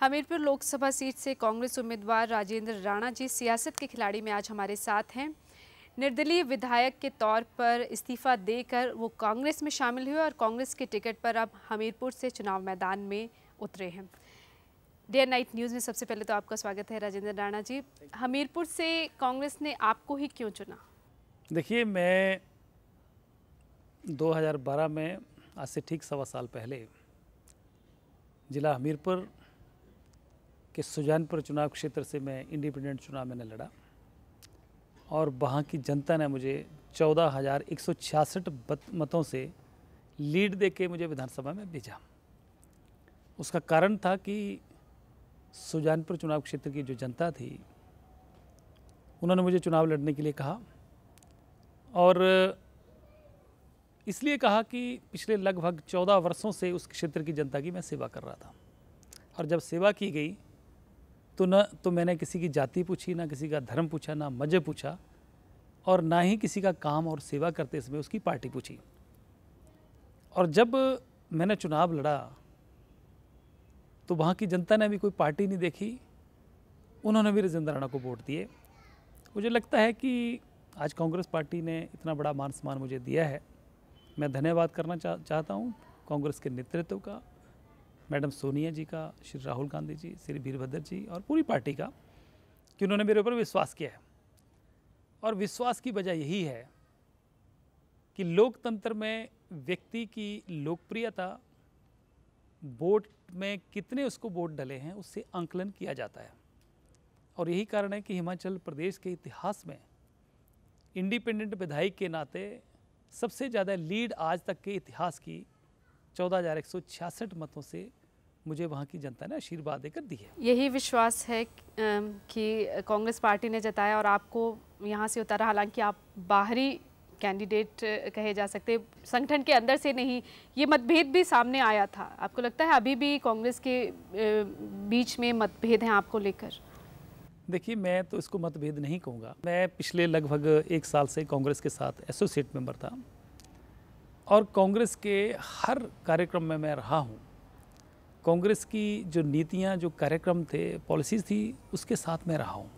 Hamirpur Lok Sabha seat से कांग्रेस उम्मीदवार राजेंद्र राणा जी सियासत के खिलाड़ी में आज हमारे साथ हैं निर्दलीय विधायक के तौर पर इस्तीफा देकर वो कांग्रेस में शामिल हुए और कांग्रेस के टिकट पर अब हमीरपुर से चुनाव मैदान में उतरे हैं डे नाइट न्यूज़ में सबसे पहले तो आपका स्वागत है राजेंद्र राणा जी हमीरपुर से कांग्रेस ने आपको ही क्यों चुना देखिए मैं 2012 में आज से ठीक सवा साल पहले ज़िला हमीरपुर कि सुजानपुर चुनाव क्षेत्र से मैं इंडिपेंडेंट चुनाव मैंने लड़ा और वहाँ की जनता ने मुझे चौदह हज़ार एक सौ छियासठ मतों से लीड दे के मुझे विधानसभा में भेजा उसका कारण था कि सुजानपुर चुनाव क्षेत्र की जो जनता थी उन्होंने मुझे चुनाव लड़ने के लिए कहा और इसलिए कहा कि पिछले लगभग चौदह वर्षों से उस क्षेत्र की जनता की मैं सेवा कर रहा था और जब सेवा की गई तो न तो मैंने किसी की जाति पूछी ना किसी का धर्म पूछा ना मजहब पूछा और ना ही किसी का काम और सेवा करते समय उसकी पार्टी पूछी और जब मैंने चुनाव लड़ा तो वहाँ की जनता ने भी कोई पार्टी नहीं देखी उन्होंने भी राजेंद्र राणा को वोट दिए मुझे लगता है कि आज कांग्रेस पार्टी ने इतना बड़ा मान सम्मान मुझे दिया है मैं धन्यवाद करना चाह चाहता हूँ कांग्रेस के नेतृत्व का मैडम सोनिया जी का श्री राहुल गांधी जी श्री वीरभद्र जी और पूरी पार्टी का कि उन्होंने मेरे ऊपर विश्वास किया है और विश्वास की वजह यही है कि लोकतंत्र में व्यक्ति की लोकप्रियता वोट में कितने उसको वोट डले हैं उससे आंकलन किया जाता है और यही कारण है कि हिमाचल प्रदेश के इतिहास में इंडिपेंडेंट विधायक के नाते सबसे ज़्यादा लीड आज तक के इतिहास की चौदह मतों से मुझे वहाँ की जनता ने आशीर्वाद देकर दी है यही विश्वास है कि कांग्रेस पार्टी ने जताया और आपको यहाँ से उतारा हालांकि आप बाहरी कैंडिडेट कहे जा सकते संगठन के अंदर से नहीं ये मतभेद भी सामने आया था आपको लगता है अभी भी कांग्रेस के बीच में मतभेद हैं आपको लेकर देखिए मैं तो इसको मतभेद नहीं कहूँगा मैं पिछले लगभग एक साल से कांग्रेस के साथ एसोसिएट मेंबर था और कांग्रेस के हर कार्यक्रम में मैं रहा हूँ कांग्रेस की जो नीतियाँ जो कार्यक्रम थे पॉलिसीज थी उसके साथ मैं रहा हूँ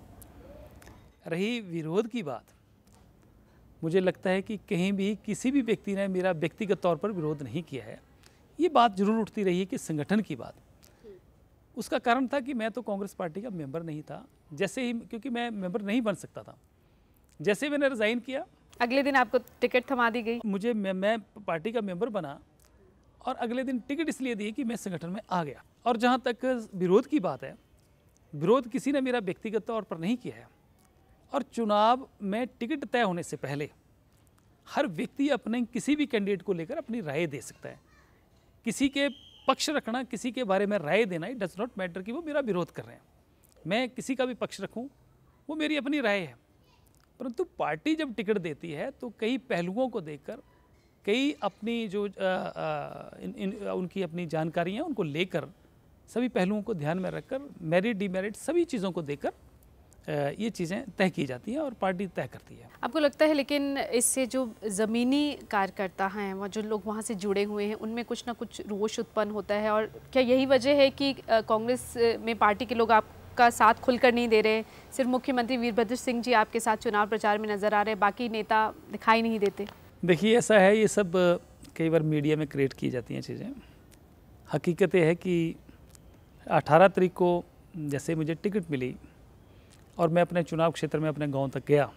रही विरोध की बात मुझे लगता है कि कहीं भी किसी भी व्यक्ति ने मेरा व्यक्तिगत तौर पर विरोध नहीं किया है ये बात जरूर उठती रही है कि संगठन की बात उसका कारण था कि मैं तो कांग्रेस पार्टी का मेंबर नहीं था जैसे ही क्योंकि मैं मेंबर नहीं बन सकता था जैसे ही मैंने रिज़ाइन किया अगले दिन आपको टिकट थमा दी गई मुझे मैं, मैं पार्टी का मेंबर बना और अगले दिन टिकट इसलिए दी कि मैं संगठन में आ गया और जहाँ तक विरोध की बात है विरोध किसी ने मेरा व्यक्तिगत तौर पर नहीं किया है और चुनाव में टिकट तय होने से पहले हर व्यक्ति अपने किसी भी कैंडिडेट को लेकर अपनी राय दे सकता है किसी के पक्ष रखना किसी के बारे में राय देना ही डज नॉट मैटर कि वो मेरा विरोध कर रहे हैं मैं किसी का भी पक्ष रखूं वो मेरी अपनी राय है परंतु पार्टी जब टिकट देती है तो कई पहलुओं को देखकर कई अपनी जो आ, आ, इन, इन, उनकी अपनी जानकारी हैं उनको लेकर सभी पहलुओं को ध्यान में रखकर मेरिट डीमेरिट सभी चीज़ों को देकर ये चीज़ें तय की जाती हैं और पार्टी तय करती है आपको लगता है लेकिन इससे जो ज़मीनी कार्यकर्ता हैं वहाँ जो लोग वहाँ से जुड़े हुए हैं उनमें कुछ ना कुछ रोष उत्पन्न होता है और क्या यही वजह है कि कांग्रेस में पार्टी के लोग आपका साथ खुलकर नहीं दे रहे सिर्फ मुख्यमंत्री वीरभद्र सिंह जी आपके साथ चुनाव प्रचार में नज़र आ रहे बाकी नेता दिखाई नहीं देते देखिए ऐसा है ये सब कई बार मीडिया में क्रिएट की जाती हैं चीज़ें हकीकत यह है कि 18 तारीख को जैसे मुझे टिकट मिली और मैं अपने चुनाव क्षेत्र में अपने गांव तक गया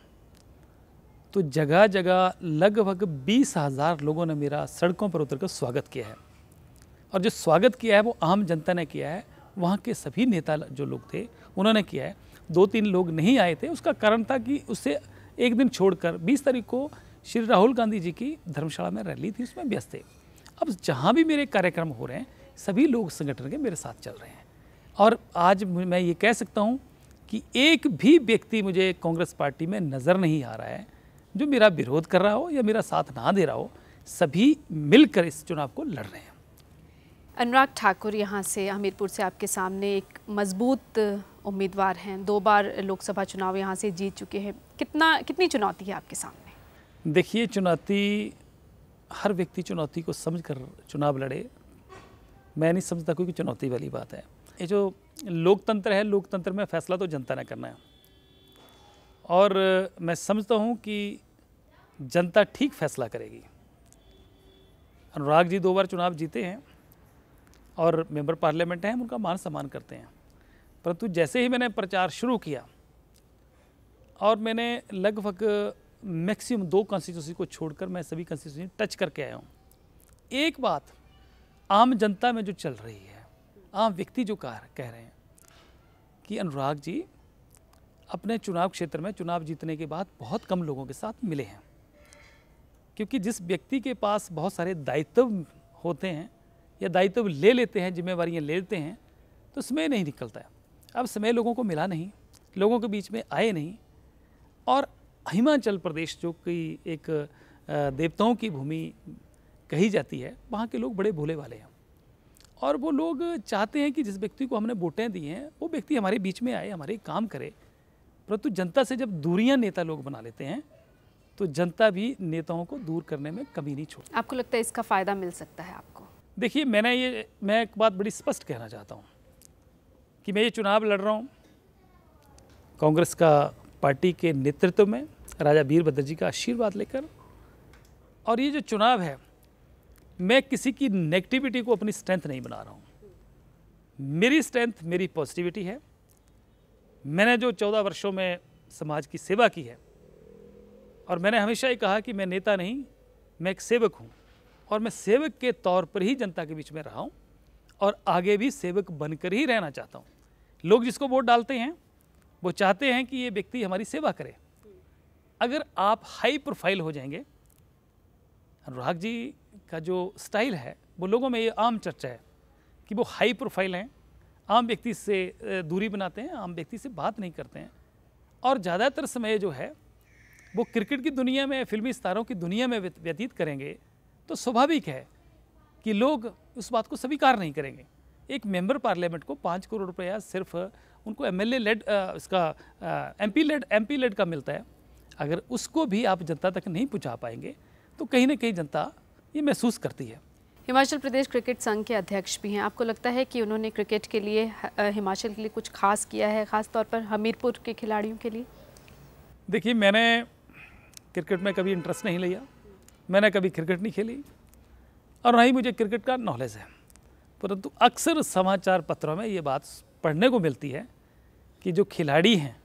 तो जगह जगह लगभग बीस हज़ार लोगों ने मेरा सड़कों पर उतर कर स्वागत किया है और जो स्वागत किया है वो आम जनता ने किया है वहाँ के सभी नेता जो लोग थे उन्होंने किया है दो तीन लोग नहीं आए थे उसका कारण था कि उससे एक दिन छोड़कर 20 तारीख को श्री राहुल गांधी जी की धर्मशाला में रैली थी उसमें व्यस्त थे अब जहाँ भी मेरे कार्यक्रम हो रहे हैं सभी लोग संगठन के मेरे साथ चल रहे हैं और आज मैं ये कह सकता हूँ कि एक भी व्यक्ति मुझे कांग्रेस पार्टी में नज़र नहीं आ रहा है जो मेरा विरोध कर रहा हो या मेरा साथ ना दे रहा हो सभी मिलकर इस चुनाव को लड़ रहे हैं अनुराग ठाकुर यहाँ से हमीरपुर से आपके सामने एक मजबूत उम्मीदवार हैं दो बार लोकसभा चुनाव यहाँ से जीत चुके हैं कितना कितनी चुनौती है आपके सामने देखिए चुनौती हर व्यक्ति चुनौती को समझ कर चुनाव लड़े मैं नहीं समझता कोई चुनौती वाली बात है ये जो लोकतंत्र है लोकतंत्र में फैसला तो जनता ने करना है और मैं समझता हूँ कि जनता ठीक फैसला करेगी अनुराग जी दो बार चुनाव जीते हैं और मेंबर पार्लियामेंट हैं उनका मान सम्मान करते हैं परंतु जैसे ही मैंने प्रचार शुरू किया और मैंने लगभग मैक्सिमम दो कॉन्स्टिट्यूंसी को छोड़कर मैं सभी कॉन्स्टिट्यूंसी टच करके आया हूँ एक बात आम जनता में जो चल रही है आम व्यक्ति जो कह कह रहे हैं कि अनुराग जी अपने चुनाव क्षेत्र में चुनाव जीतने के बाद बहुत कम लोगों के साथ मिले हैं क्योंकि जिस व्यक्ति के पास बहुत सारे दायित्व होते हैं या दायित्व ले लेते हैं जिम्मेवारियाँ ले लेते हैं तो समय नहीं निकलता है अब समय लोगों को मिला नहीं लोगों के बीच में आए नहीं और हिमाचल प्रदेश जो कि एक देवताओं की भूमि कही जाती है वहाँ के लोग बड़े भोले वाले हैं और वो लोग चाहते हैं कि जिस व्यक्ति को हमने वोटें दी हैं वो व्यक्ति हमारे बीच में आए हमारे काम करे परंतु जनता से जब दूरियां नेता लोग बना लेते हैं तो जनता भी नेताओं को दूर करने में कमी नहीं छोड़ती आपको लगता है इसका फ़ायदा मिल सकता है आपको देखिए मैंने ये मैं एक बात बड़ी स्पष्ट कहना चाहता हूँ कि मैं ये चुनाव लड़ रहा हूँ कांग्रेस का पार्टी के नेतृत्व में राजा वीरभद्र जी का आशीर्वाद लेकर और ये जो चुनाव है मैं किसी की नेगेटिविटी को अपनी स्ट्रेंथ नहीं बना रहा हूँ मेरी स्ट्रेंथ मेरी पॉजिटिविटी है मैंने जो चौदह वर्षों में समाज की सेवा की है और मैंने हमेशा ही कहा कि मैं नेता नहीं मैं एक सेवक हूँ और मैं सेवक के तौर पर ही जनता के बीच में रहा हूँ और आगे भी सेवक बनकर ही रहना चाहता हूँ लोग जिसको वोट डालते हैं वो चाहते हैं कि ये व्यक्ति हमारी सेवा करे अगर आप हाई प्रोफाइल हो जाएंगे अनुराग जी का जो स्टाइल है वो लोगों में ये आम चर्चा है कि वो हाई प्रोफाइल हैं आम व्यक्ति से दूरी बनाते हैं आम व्यक्ति से बात नहीं करते हैं और ज़्यादातर समय जो है वो क्रिकेट की दुनिया में फिल्मी सितारों की दुनिया में व्यतीत करेंगे तो स्वाभाविक है कि लोग उस बात को स्वीकार नहीं करेंगे एक मेंबर पार्लियामेंट को पाँच करोड़ रुपया सिर्फ उनको एम एल लेड इसका M P LAD M P LAD का मिलता है अगर उसको भी आप जनता तक नहीं पहुँचा पाएंगे तो कहीं ना कहीं जनता ये महसूस करती है हिमाचल प्रदेश क्रिकेट संघ के अध्यक्ष भी हैं आपको लगता है कि उन्होंने क्रिकेट के लिए हिमाचल के लिए कुछ खास किया है ख़ास तौर पर हमीरपुर के खिलाड़ियों के लिए देखिए मैंने क्रिकेट में कभी इंटरेस्ट नहीं लिया मैंने कभी क्रिकेट नहीं खेली और ना ही मुझे क्रिकेट का नॉलेज है परंतु अक्सर समाचार पत्रों में ये बात पढ़ने को मिलती है कि जो खिलाड़ी हैं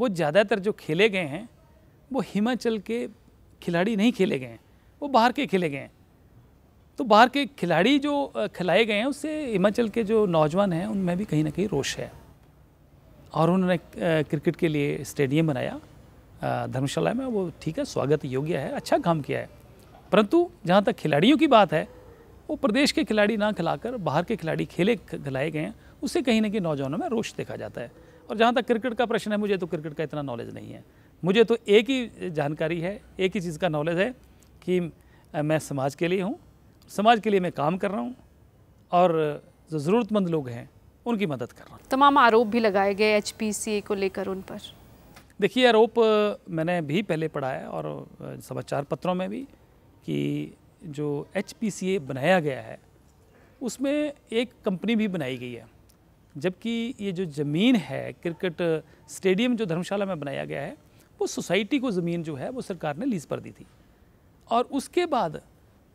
वो ज़्यादातर जो खेले गए हैं वो हिमाचल के खिलाड़ी नहीं खेले गए हैं वो बाहर के खेले गए हैं तो बाहर के खिलाड़ी जो खिलाए गए हैं उससे हिमाचल के जो नौजवान हैं उनमें भी कहीं ना कहीं रोष है और उन्होंने क्रिकेट के लिए स्टेडियम बनाया धर्मशाला में वो ठीक है स्वागत योग्य है अच्छा काम किया है परंतु जहाँ तक खिलाड़ियों की बात है वो प्रदेश के खिलाड़ी ना खिलाकर बाहर के खिलाड़ी खेले खिलाए गए हैं उससे कहीं ना कहीं नौजवानों में रोष देखा जाता है और जहाँ तक क्रिकेट का प्रश्न है मुझे तो क्रिकेट का इतना नॉलेज नहीं है मुझे तो एक ही जानकारी है एक ही चीज़ का नॉलेज है कि मैं समाज के लिए हूँ समाज के लिए मैं काम कर रहा हूँ और जो ज़रूरतमंद लोग हैं उनकी मदद कर रहा हूँ तमाम आरोप भी लगाए गए एच को लेकर उन पर देखिए आरोप मैंने भी पहले पढ़ा है और समाचार पत्रों में भी कि जो एच बनाया गया है उसमें एक कंपनी भी बनाई गई है जबकि ये जो ज़मीन है क्रिकेट स्टेडियम जो धर्मशाला में बनाया गया है वो सोसाइटी को ज़मीन जो है वो सरकार ने लीज़ पर दी थी और उसके बाद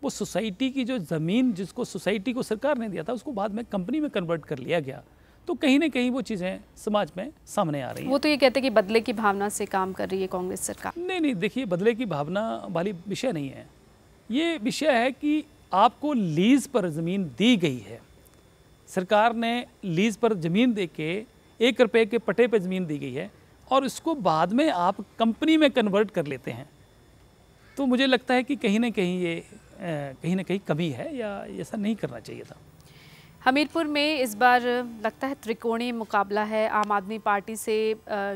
वो सोसाइटी की जो ज़मीन जिसको सोसाइटी को सरकार ने दिया था उसको बाद में कंपनी में कन्वर्ट कर लिया गया तो कहीं ना कहीं वो चीज़ें समाज में सामने आ रही हैं वो तो ये कहते हैं कि बदले की भावना से काम कर रही है कांग्रेस सरकार नहीं नहीं देखिए बदले की भावना वाली विषय नहीं है ये विषय है कि आपको लीज़ पर ज़मीन दी गई है सरकार ने लीज़ पर ज़मीन दे के एक रुपये के पटे पर ज़मीन दी गई है और इसको बाद में आप कंपनी में कन्वर्ट कर लेते हैं तो मुझे लगता है कि कहीं ना कहीं ये कहीं ना कहीं कमी है या ऐसा नहीं करना चाहिए था हमीरपुर में इस बार लगता है त्रिकोणीय मुकाबला है आम आदमी पार्टी से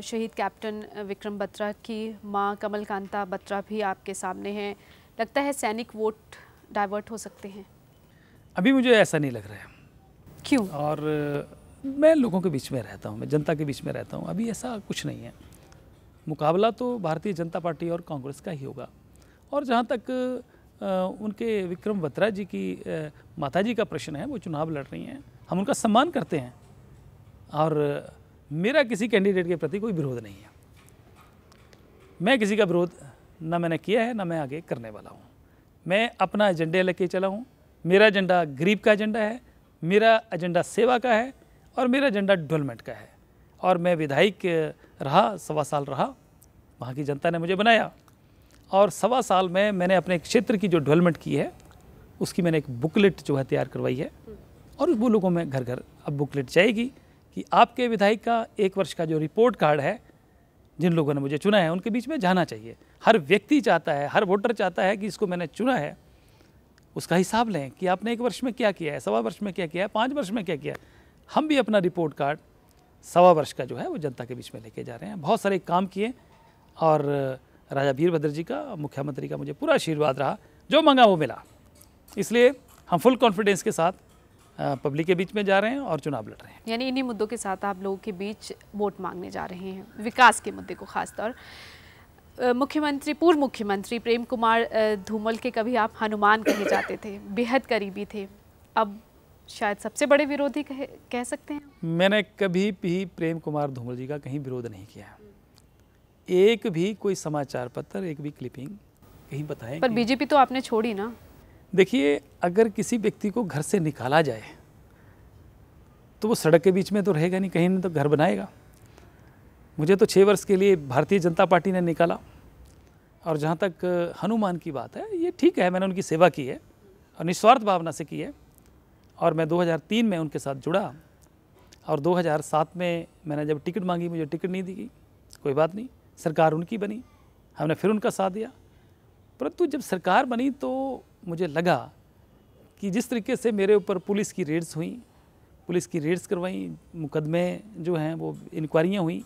शहीद कैप्टन विक्रम बत्रा की मां कमल कांता बत्रा भी आपके सामने हैं लगता है सैनिक वोट डाइवर्ट हो सकते हैं अभी मुझे ऐसा नहीं लग रहा है क्यों और मैं लोगों के बीच में रहता हूँ मैं जनता के बीच में रहता हूँ अभी ऐसा कुछ नहीं है मुकाबला तो भारतीय जनता पार्टी और कांग्रेस का ही होगा और जहाँ तक उनके विक्रम बत्रा जी की माताजी का प्रश्न है वो चुनाव लड़ रही हैं हम उनका सम्मान करते हैं और मेरा किसी कैंडिडेट के प्रति कोई विरोध नहीं है मैं किसी का विरोध ना मैंने किया है ना मैं आगे करने वाला हूँ मैं अपना एजेंडे लेके चला हूँ मेरा एजेंडा गरीब का एजेंडा है मेरा एजेंडा सेवा का है और मेरा एजेंडा डेवलपमेंट का है और मैं विधायक रहा सवा साल रहा वहाँ की जनता ने मुझे बनाया और सवा साल में मैंने अपने क्षेत्र की जो डेवलपमेंट की है उसकी मैंने एक बुकलेट जो है तैयार करवाई है और वो लोगों में घर घर अब बुकलेट जाएगी कि आपके विधायक का एक वर्ष का जो रिपोर्ट कार्ड है जिन लोगों ने मुझे चुना है उनके बीच में जाना चाहिए हर व्यक्ति चाहता है हर वोटर चाहता है कि इसको मैंने चुना है उसका हिसाब लें कि आपने एक वर्ष में क्या किया है सवा वर्ष में क्या किया है पाँच वर्ष में क्या किया है हम भी अपना रिपोर्ट कार्ड सवा वर्ष का जो है वो जनता के बीच में लेके जा रहे हैं बहुत सारे काम किए और राजा वीरभद्र जी का मुख्यमंत्री का मुझे पूरा आशीर्वाद रहा जो मांगा वो मिला इसलिए हम फुल कॉन्फिडेंस के साथ पब्लिक के बीच में जा रहे हैं और चुनाव लड़ रहे हैं यानी इन्हीं मुद्दों के साथ आप लोगों के बीच वोट मांगने जा रहे हैं विकास के मुद्दे को खासतौर मुख्यमंत्री पूर्व मुख्यमंत्री प्रेम कुमार धूमल के कभी आप हनुमान कहे जाते थे बेहद करीबी थे अब शायद सबसे बड़े विरोधी कह, कह सकते हैं मैंने कभी भी प्रेम कुमार धूमल जी का कहीं विरोध नहीं किया एक भी कोई समाचार पत्र एक भी क्लिपिंग कहीं बताए पर बीजेपी तो आपने छोड़ी ना देखिए अगर किसी व्यक्ति को घर से निकाला जाए तो वो सड़क के बीच में तो रहेगा नहीं कहीं ना तो घर बनाएगा मुझे तो छः वर्ष के लिए भारतीय जनता पार्टी ने निकाला और जहाँ तक हनुमान की बात है ये ठीक है मैंने उनकी सेवा की है और निस्वार्थ भावना से की है और मैं 2003 में उनके साथ जुड़ा और 2007 में मैंने जब टिकट मांगी मुझे टिकट नहीं दी गई कोई बात नहीं सरकार उनकी बनी हमने फिर उनका साथ दिया परंतु जब सरकार बनी तो मुझे लगा कि जिस तरीके से मेरे ऊपर पुलिस की रेड्स हुई पुलिस की रेड्स करवाई मुकदमे जो हैं वो इंक्वायरियाँ हुई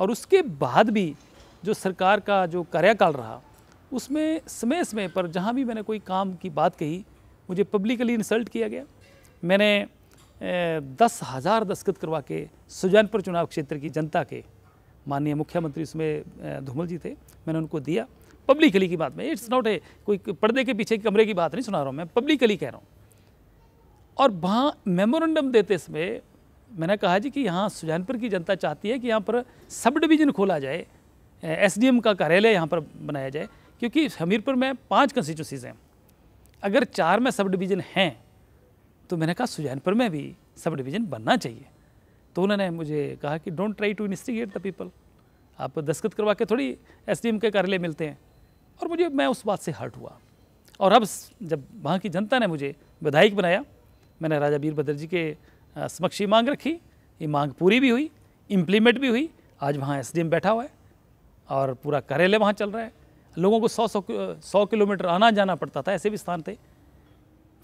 और उसके बाद भी जो सरकार का जो कार्यकाल रहा उसमें समय समय पर जहाँ भी मैंने कोई काम की बात कही मुझे पब्लिकली इंसल्ट किया गया मैंने दस हज़ार दस्खत करवा के सुजानपुर चुनाव क्षेत्र की जनता के माननीय मुख्यमंत्री उसमें धूमल जी थे मैंने उनको दिया पब्लिकली की बात में इट्स नॉट ए कोई पर्दे के पीछे कमरे की बात नहीं सुना रहा हूँ मैं पब्लिकली कह रहा हूँ और वहाँ मेमोरेंडम देते समय मैंने कहा जी कि यहाँ सुजानपुर की जनता चाहती है कि यहाँ पर सब डिवीज़न खोला जाए एसडीएम का कार्यालय यहाँ पर बनाया जाए क्योंकि हमीरपुर में पाँच कंस्टिट्यूसीज़ हैं अगर चार में सब डिवीज़न हैं तो मैंने कहा सुजानपुर में भी सब डिवीज़न बनना चाहिए तो उन्होंने मुझे कहा कि don't try to investigate the people आप दस्खत करवा के थोड़ी एम के कार्यालय मिलते हैं और मुझे मैं उस बात से हर्ट हुआ और अब जब वहाँ की जनता ने मुझे विधायक बनाया मैंने राजा वीरभद्र जी के समक्ष ये मांग रखी ये मांग पूरी भी हुई इम्प्लीमेंट भी हुई आज वहाँ एस बैठा हुआ है और पूरा कार्यालय वहाँ चल रहा है लोगों को सौ सौ सौ किलोमीटर आना जाना पड़ता था ऐसे भी स्थान थे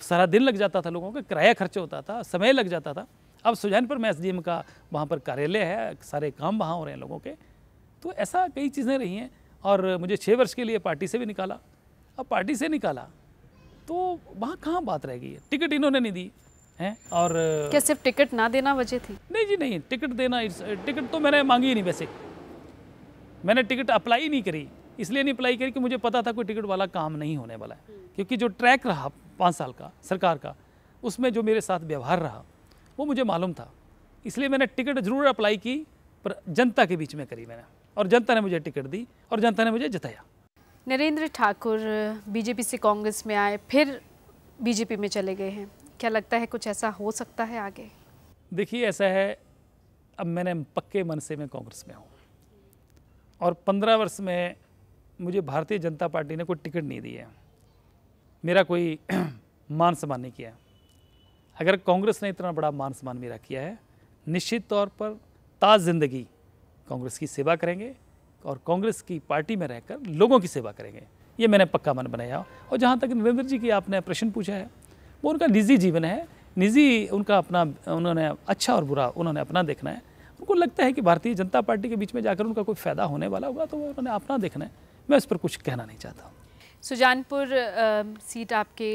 सारा दिन लग जाता था लोगों का किराया खर्च होता था समय लग जाता था अब सुजानपुर में एस का वहाँ पर कार्यालय है सारे काम वहाँ हो रहे हैं लोगों के तो ऐसा कई चीज़ें रही हैं और मुझे छः वर्ष के लिए पार्टी से भी निकाला अब पार्टी से निकाला तो वहाँ कहाँ बात रह गई है टिकट इन्होंने नहीं दी हैं और क्या सिर्फ टिकट ना देना वजह थी नहीं जी नहीं टिकट देना टिकट तो मैंने मांगी ही नहीं वैसे मैंने टिकट अप्लाई नहीं करी इसलिए नहीं अप्लाई करी कि मुझे पता था कोई टिकट वाला काम नहीं होने वाला है क्योंकि जो ट्रैक रहा पाँच साल का सरकार का उसमें जो मेरे साथ व्यवहार रहा वो मुझे मालूम था इसलिए मैंने टिकट ज़रूर अप्लाई की पर जनता के बीच में करी मैंने और जनता ने मुझे टिकट दी और जनता ने मुझे जिताया नरेंद्र ठाकुर बीजेपी से कांग्रेस में आए फिर बीजेपी में चले गए हैं क्या लगता है कुछ ऐसा हो सकता है आगे देखिए ऐसा है अब मैंने पक्के मन से मैं कांग्रेस में हूँ और पंद्रह वर्ष में मुझे भारतीय जनता पार्टी ने कोई टिकट नहीं दी है मेरा कोई मान सम्मान नहीं किया अगर कांग्रेस ने इतना बड़ा मान सम्मान मेरा किया है निश्चित तौर पर ताज ज़िंदगी कांग्रेस की सेवा करेंगे और कांग्रेस की पार्टी में रहकर लोगों की सेवा करेंगे ये मैंने पक्का मन बनाया और जहाँ तक नरेंद्र जी की आपने प्रश्न पूछा है वो उनका निजी जीवन है निजी उनका अपना उन्होंने अच्छा और बुरा उन्होंने अपना देखना है उनको लगता है कि भारतीय जनता पार्टी के बीच में जाकर उनका कोई फ़ायदा होने वाला होगा तो वो उन्होंने अपना देखना है मैं उस पर कुछ कहना नहीं चाहता हूँ सुजानपुर सीट आपके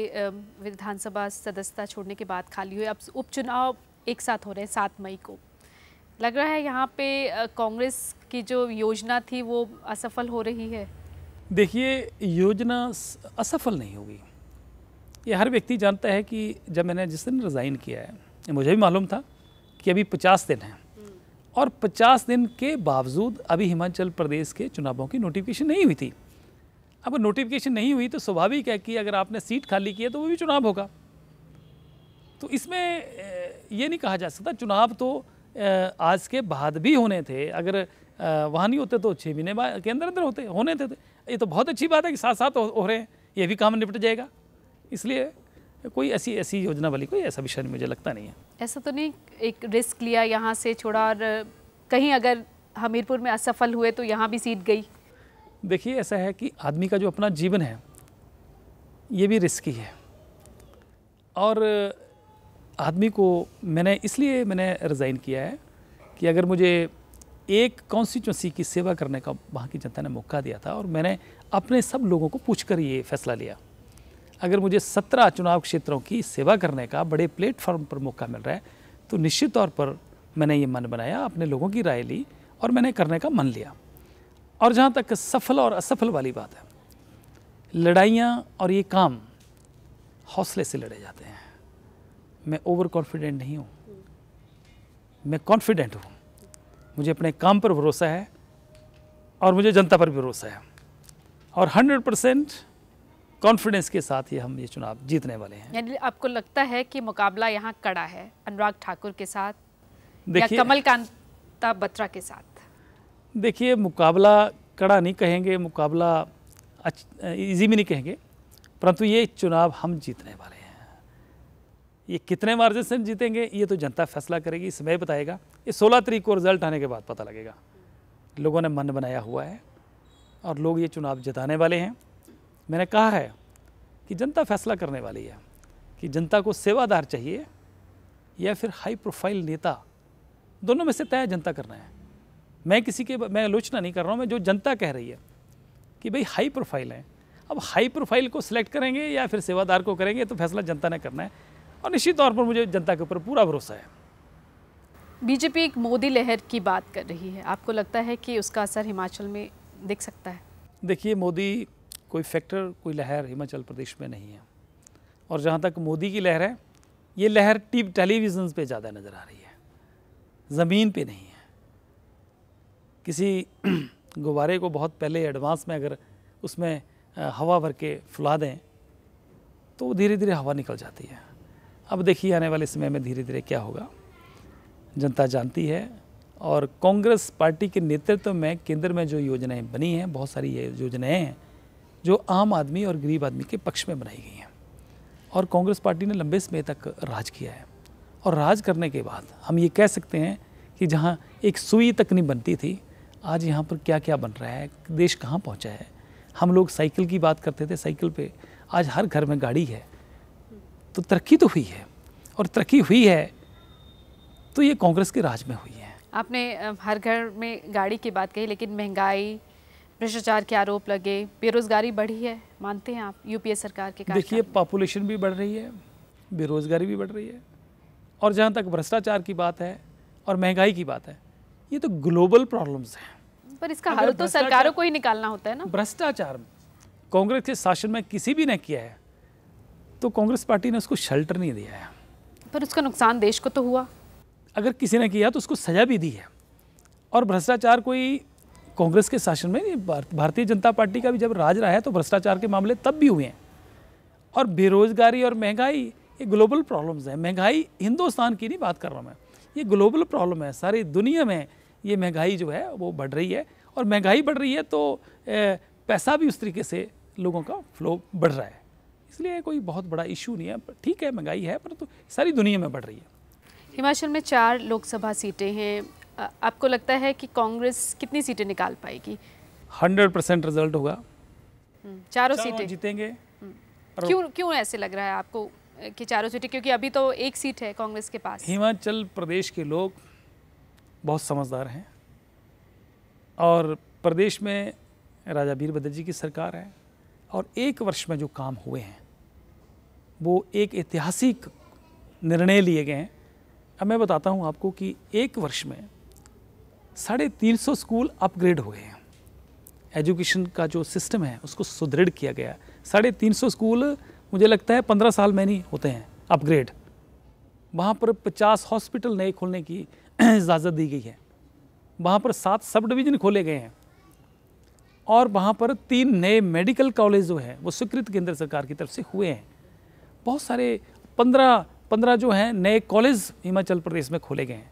विधानसभा सदस्यता छोड़ने के बाद खाली हुई अब उपचुनाव एक साथ हो रहे हैं सात मई को लग रहा है यहाँ पे कांग्रेस की जो योजना थी वो असफल हो रही है देखिए योजना असफल नहीं होगी ये हर व्यक्ति जानता है कि जब मैंने जिस दिन रिज़ाइन किया है मुझे भी मालूम था कि अभी पचास दिन हैं और पचास दिन के बावजूद अभी हिमाचल प्रदेश के चुनावों की नोटिफिकेशन नहीं हुई थी अब नोटिफिकेशन नहीं हुई तो स्वाभाविक है कि अगर आपने सीट खाली की है तो वो भी चुनाव होगा तो इसमें ये नहीं कहा जा सकता चुनाव तो आज के बाद भी होने थे अगर वहाँ नहीं होते तो छः महीने बाद के अंदर अंदर होते होने थे तो। ये तो बहुत अच्छी बात है कि साथ साथ हो रहे हैं ये भी काम निपट जाएगा इसलिए कोई ऐसी ऐसी योजना वाली कोई ऐसा विषय मुझे लगता नहीं है ऐसा तो नहीं एक रिस्क लिया यहाँ से छोड़ा और कहीं अगर हमीरपुर में असफल हुए तो यहाँ भी सीट गई देखिए ऐसा है कि आदमी का जो अपना जीवन है ये भी रिस्की है और आदमी को मैंने इसलिए मैंने रिज़ाइन किया है कि अगर मुझे एक कॉन्स्टिट्यूंसी की सेवा करने का वहाँ की जनता ने मौका दिया था और मैंने अपने सब लोगों को पूछ कर ये फैसला लिया अगर मुझे सत्रह चुनाव क्षेत्रों की सेवा करने का बड़े प्लेटफॉर्म पर मौका मिल रहा है तो निश्चित तौर पर मैंने ये मन बनाया अपने लोगों की राय ली और मैंने करने का मन लिया और जहाँ तक सफल और असफल वाली बात है लड़ाइयाँ और ये काम हौसले से लड़े जाते हैं मैं ओवर कॉन्फिडेंट नहीं हूँ मैं कॉन्फिडेंट हूँ मुझे अपने काम पर भरोसा है और मुझे जनता पर भी भरोसा है और हंड्रेड परसेंट कॉन्फिडेंस के साथ ही हम ये चुनाव जीतने वाले हैं यानी आपको लगता है कि मुकाबला यहाँ कड़ा है अनुराग ठाकुर के साथ देखिए कमल कांता बत्रा के साथ देखिए मुकाबला कड़ा नहीं कहेंगे मुकाबला इजी भी नहीं कहेंगे परंतु ये चुनाव हम जीतने वाले हैं ये कितने मार्जिन से जीतेंगे ये तो जनता फैसला करेगी समय बताएगा ये सोलह तरीक को रिजल्ट आने के बाद पता लगेगा लोगों ने मन बनाया हुआ है और लोग ये चुनाव जिताने वाले हैं मैंने कहा है कि जनता फैसला करने वाली है कि जनता को सेवादार चाहिए या फिर हाई प्रोफाइल नेता दोनों में से तय जनता करना है मैं किसी के मैं आलोचना नहीं कर रहा हूँ मैं जो जनता कह रही है कि भाई हाई प्रोफाइल है अब हाई प्रोफाइल को सिलेक्ट करेंगे या फिर सेवादार को करेंगे तो फैसला जनता ने करना है और निश्चित तौर पर मुझे जनता के ऊपर पूरा भरोसा है बीजेपी एक मोदी लहर की बात कर रही है आपको लगता है कि उसका असर हिमाचल में दिख सकता है देखिए मोदी कोई फैक्टर कोई लहर हिमाचल प्रदेश में नहीं है और जहाँ तक मोदी की लहर है ये लहर टी टेलीविज़न पर ज़्यादा नज़र आ रही है ज़मीन पर नहीं है किसी गुब्बारे को बहुत पहले एडवांस में अगर उसमें हवा भर के फुला दें तो धीरे धीरे हवा निकल जाती है अब देखिए आने वाले समय में धीरे धीरे क्या होगा जनता जानती है और कांग्रेस पार्टी के नेतृत्व में केंद्र में जो योजनाएं बनी हैं बहुत सारी ये योजनाएं हैं जो आम आदमी और गरीब आदमी के पक्ष में बनाई गई हैं और कांग्रेस पार्टी ने लंबे समय तक राज किया है और राज करने के बाद हम ये कह सकते हैं कि जहाँ एक सुई तक नहीं बनती थी आज यहाँ पर क्या क्या बन रहा है देश कहाँ पहुँचा है हम लोग साइकिल की बात करते थे साइकिल पे आज हर घर में गाड़ी है तो तरक्की तो हुई है और तरक्की हुई है तो ये कांग्रेस के राज में हुई है आपने हर घर में गाड़ी की बात कही लेकिन महंगाई भ्रष्टाचार के आरोप लगे बेरोजगारी बढ़ी है मानते हैं आप यूपीए सरकार के देखिए पॉपुलेशन भी बढ़ रही है बेरोजगारी भी बढ़ रही है और जहाँ तक भ्रष्टाचार की बात है और महंगाई की बात है ये तो ग्लोबल प्रॉब्लम्स हैं पर इसका हल तो सरकारों को ही निकालना होता है ना भ्रष्टाचार कांग्रेस के शासन में किसी भी ने किया है तो कांग्रेस पार्टी ने उसको शेल्टर नहीं दिया है पर उसका नुकसान देश को तो हुआ अगर किसी ने किया तो उसको सजा भी दी है और भ्रष्टाचार कोई कांग्रेस के शासन में भारतीय जनता पार्टी का भी जब राज रहा है तो भ्रष्टाचार के मामले तब भी हुए हैं और बेरोजगारी और महंगाई ये ग्लोबल प्रॉब्लम्स हैं महंगाई हिंदुस्तान की नहीं बात कर रहा हूँ मैं ये ग्लोबल प्रॉब्लम है सारी दुनिया में ये महंगाई जो है वो बढ़ रही है और महंगाई बढ़ रही है तो पैसा भी उस तरीके से लोगों का फ्लो बढ़ रहा है इसलिए कोई बहुत बड़ा इशू नहीं है ठीक है महंगाई है परंतु तो सारी दुनिया में बढ़ रही है हिमाचल में चार लोकसभा सीटें हैं आपको लगता है कि कांग्रेस कितनी सीटें निकाल पाएगी हंड्रेड परसेंट रिजल्ट होगा हम्म, चारों सीटें जीतेंगे हम्म, क्यों क्यों ऐसे लग रहा है आपको कि चारों सीटें क्योंकि अभी तो एक सीट है कांग्रेस के पास हिमाचल प्रदेश के लोग बहुत समझदार हैं और प्रदेश में राजा वीरभद्र जी की सरकार है और एक वर्ष में जो काम हुए हैं वो एक ऐतिहासिक निर्णय लिए गए हैं अब मैं बताता हूँ आपको कि एक वर्ष में साढ़े तीन सौ स्कूल अपग्रेड हुए हैं एजुकेशन का जो सिस्टम है उसको सुदृढ़ किया गया है साढ़े तीन सौ स्कूल मुझे लगता है पंद्रह साल में नहीं होते हैं अपग्रेड वहाँ पर पचास हॉस्पिटल नए खोलने की इजाज़त दी गई है वहाँ पर सात सब डिवीज़न खोले गए हैं और वहाँ पर तीन नए मेडिकल कॉलेज जो हैं वो स्वीकृत केंद्र सरकार की तरफ से हुए हैं बहुत सारे पंद्रह पंद्रह जो हैं नए कॉलेज हिमाचल प्रदेश में खोले गए हैं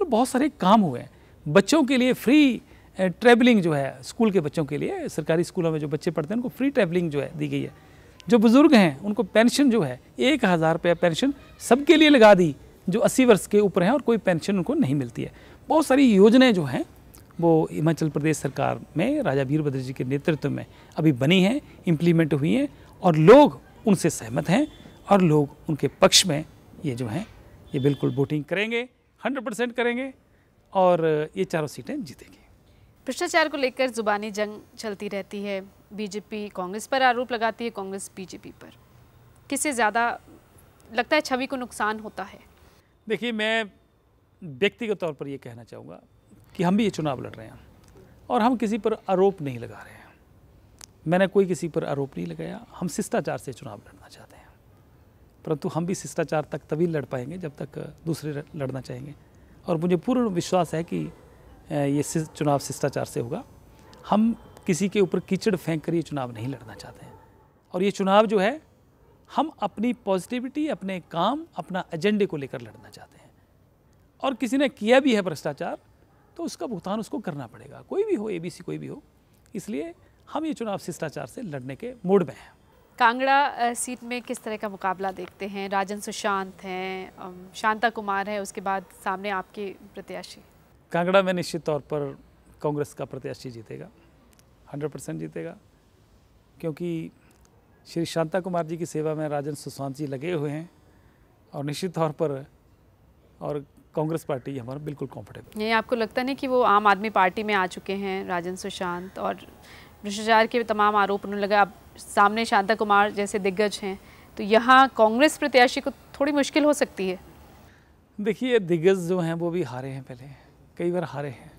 और बहुत सारे काम हुए हैं बच्चों के लिए फ्री ट्रैवलिंग जो है स्कूल के बच्चों के लिए सरकारी स्कूलों में जो बच्चे पढ़ते हैं उनको फ्री ट्रैवलिंग जो है दी गई है जो बुज़ुर्ग हैं उनको पेंशन जो है एक हज़ार रुपया पेंशन सबके लिए लगा दी जो अस्सी वर्ष के ऊपर हैं और कोई पेंशन उनको नहीं मिलती है बहुत सारी योजनाएँ जो हैं वो हिमाचल प्रदेश सरकार में राजा वीरभद्र जी के नेतृत्व में अभी बनी हैं इम्प्लीमेंट हुई हैं और लोग उनसे सहमत हैं और लोग उनके पक्ष में ये जो हैं ये बिल्कुल वोटिंग करेंगे हंड्रेड परसेंट करेंगे और ये चारों सीटें जीतेगी भ्रष्टाचार को लेकर जुबानी जंग चलती रहती है बीजेपी कांग्रेस पर आरोप लगाती है कांग्रेस बीजेपी पर किससे ज़्यादा लगता है छवि को नुकसान होता है देखिए मैं व्यक्तिगत तौर पर ये कहना चाहूँगा कि हम भी ये चुनाव लड़ रहे हैं और हम किसी पर आरोप नहीं लगा रहे हैं मैंने कोई किसी पर आरोप नहीं लगाया हम शिष्टाचार से चुनाव लड़ना चाहते हैं परंतु हम भी शिष्टाचार तक तभी लड़ पाएंगे जब तक दूसरे लड़ना चाहेंगे और मुझे पूर्ण विश्वास है कि ये चुनाव शिष्टाचार से होगा हम किसी के ऊपर कीचड़ फेंक कर ये चुनाव नहीं लड़ना चाहते हैं और ये चुनाव जो है हम अपनी पॉजिटिविटी अपने काम अपना एजेंडे को लेकर लड़ना चाहते हैं और किसी ने किया भी है भ्रष्टाचार तो उसका भुगतान उसको करना पड़ेगा कोई भी हो एबीसी कोई भी हो इसलिए हम ये चुनाव शिष्टाचार से लड़ने के मूड में हैं कांगड़ा सीट में किस तरह का मुकाबला देखते हैं राजन सुशांत हैं शांता कुमार है उसके बाद सामने आपके प्रत्याशी कांगड़ा में निश्चित तौर पर कांग्रेस का प्रत्याशी जीतेगा 100 परसेंट जीतेगा क्योंकि श्री शांता कुमार जी की सेवा में राजन सुशांत जी लगे हुए हैं और निश्चित तौर पर और कांग्रेस पार्टी हमारा बिल्कुल कॉम्फर्टेबल नहीं आपको लगता नहीं कि वो आम आदमी पार्टी में आ चुके हैं राजन सुशांत और भ्रष्टाचार के तमाम आरोप उन्होंने लगा अब सामने शांता कुमार जैसे दिग्गज हैं तो यहाँ कांग्रेस प्रत्याशी को थोड़ी मुश्किल हो सकती है देखिए दिग्गज जो हैं वो भी हारे हैं पहले कई बार हारे हैं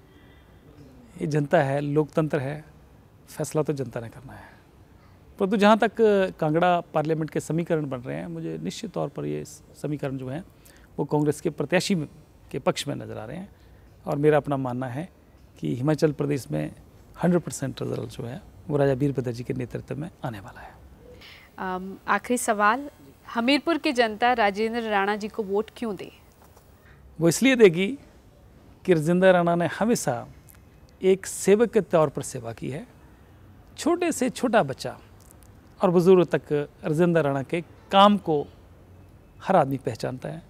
ये जनता है लोकतंत्र है फैसला तो जनता ने करना है परंतु जहाँ तक कांगड़ा पार्लियामेंट के समीकरण बन रहे हैं मुझे निश्चित तौर पर ये समीकरण जो हैं वो कांग्रेस के प्रत्याशी के पक्ष में नज़र आ रहे हैं और मेरा अपना मानना है कि हिमाचल प्रदेश में हंड्रेड परसेंट रिजल्ट जो है वो राजा वीरभद्र जी के नेतृत्व में आने वाला है आखिरी सवाल हमीरपुर की जनता राजेंद्र राणा जी को वोट क्यों दे वो इसलिए देगी कि राजेंद्र राणा ने हमेशा एक सेवक के तौर पर सेवा की है छोटे से छोटा बच्चा और बुज़ुर्ग तक राजेंद्र राणा के काम को हर आदमी पहचानता है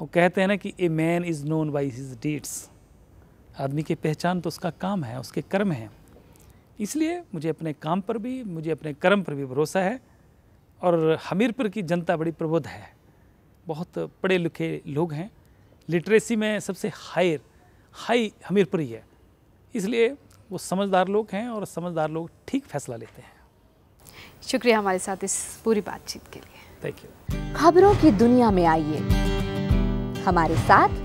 वो कहते हैं ना कि a man is known by his deeds आदमी की पहचान तो उसका काम है उसके कर्म हैं इसलिए मुझे अपने काम पर भी मुझे अपने कर्म पर भी भरोसा है और हमीरपुर की जनता बड़ी प्रबुद्ध है बहुत पढ़े लिखे लोग हैं लिटरेसी में सबसे हायर हाई हमीरपुर ही है इसलिए वो समझदार लोग हैं और समझदार लोग ठीक फैसला लेते हैं शुक्रिया हमारे साथ इस पूरी बातचीत के लिए थैंक यू खबरों की दुनिया में आइए हमारे साथ